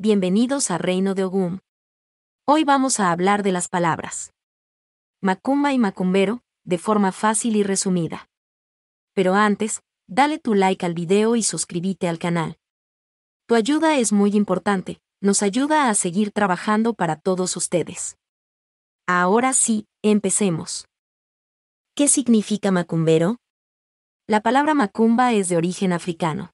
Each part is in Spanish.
Bienvenidos a Reino de Ogum. Hoy vamos a hablar de las palabras macumba y macumbero, de forma fácil y resumida. Pero antes, dale tu like al video y suscríbete al canal. Tu ayuda es muy importante, nos ayuda a seguir trabajando para todos ustedes. Ahora sí, empecemos. ¿Qué significa macumbero? La palabra macumba es de origen africano.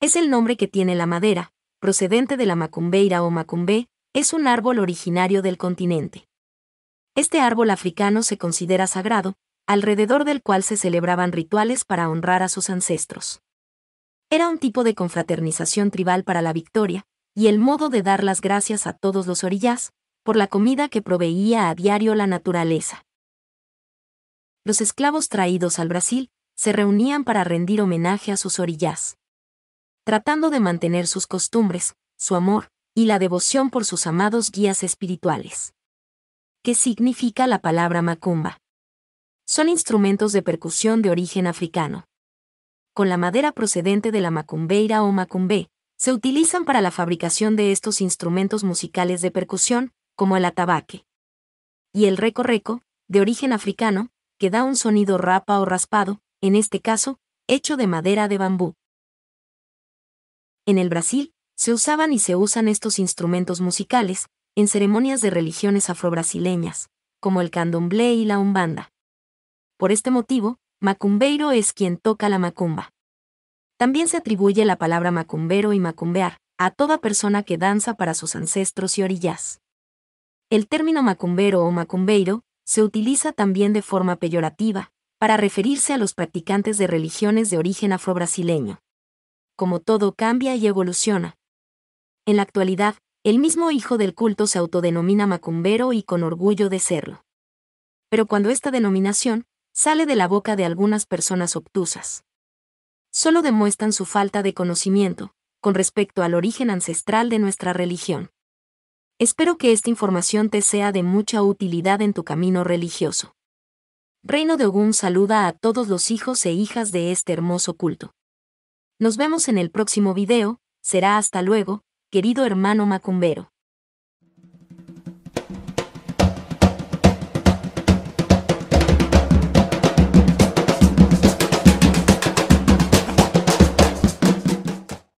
Es el nombre que tiene la madera, procedente de la macumbeira o macumbe, es un árbol originario del continente. Este árbol africano se considera sagrado, alrededor del cual se celebraban rituales para honrar a sus ancestros. Era un tipo de confraternización tribal para la victoria, y el modo de dar las gracias a todos los orillas por la comida que proveía a diario la naturaleza. Los esclavos traídos al Brasil se reunían para rendir homenaje a sus orillas tratando de mantener sus costumbres, su amor, y la devoción por sus amados guías espirituales. ¿Qué significa la palabra macumba? Son instrumentos de percusión de origen africano. Con la madera procedente de la macumbeira o macumbé, se utilizan para la fabricación de estos instrumentos musicales de percusión, como el atabaque. Y el reco-reco, de origen africano, que da un sonido rapa o raspado, en este caso, hecho de madera de bambú. En el Brasil, se usaban y se usan estos instrumentos musicales en ceremonias de religiones afrobrasileñas, como el candomblé y la umbanda. Por este motivo, macumbeiro es quien toca la macumba. También se atribuye la palabra macumbero y macumbear a toda persona que danza para sus ancestros y orillas. El término macumbero o macumbeiro se utiliza también de forma peyorativa para referirse a los practicantes de religiones de origen afrobrasileño como todo cambia y evoluciona. En la actualidad, el mismo hijo del culto se autodenomina macumbero y con orgullo de serlo. Pero cuando esta denominación sale de la boca de algunas personas obtusas, solo demuestran su falta de conocimiento con respecto al origen ancestral de nuestra religión. Espero que esta información te sea de mucha utilidad en tu camino religioso. Reino de Ogún saluda a todos los hijos e hijas de este hermoso culto. Nos vemos en el próximo video, será hasta luego, querido hermano macumbero.